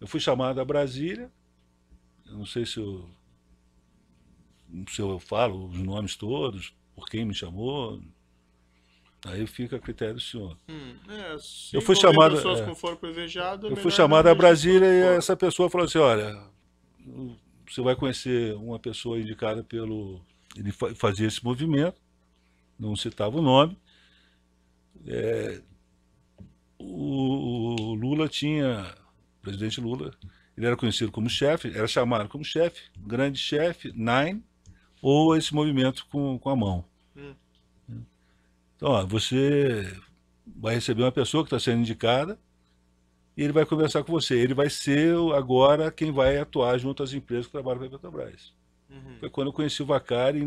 Eu fui chamado a Brasília, eu não sei se eu, se eu falo os nomes todos, por quem me chamou, Aí fica a critério do senhor. Hum, é, eu fui chamado. É. é, eu fui chamado a Brasília e essa pessoa falou assim: olha, você vai conhecer uma pessoa indicada pelo. Ele fazia esse movimento, não citava o nome. É, o, o Lula tinha presidente Lula. Ele era conhecido como chefe, era chamado como chefe, grande chefe, Nine, ou esse movimento com, com a mão. Hum. Então, ó, você vai receber uma pessoa que está sendo indicada e ele vai conversar com você. Ele vai ser agora quem vai atuar junto às empresas que trabalham para a Petrobras. Uhum. Foi quando eu conheci o Vacari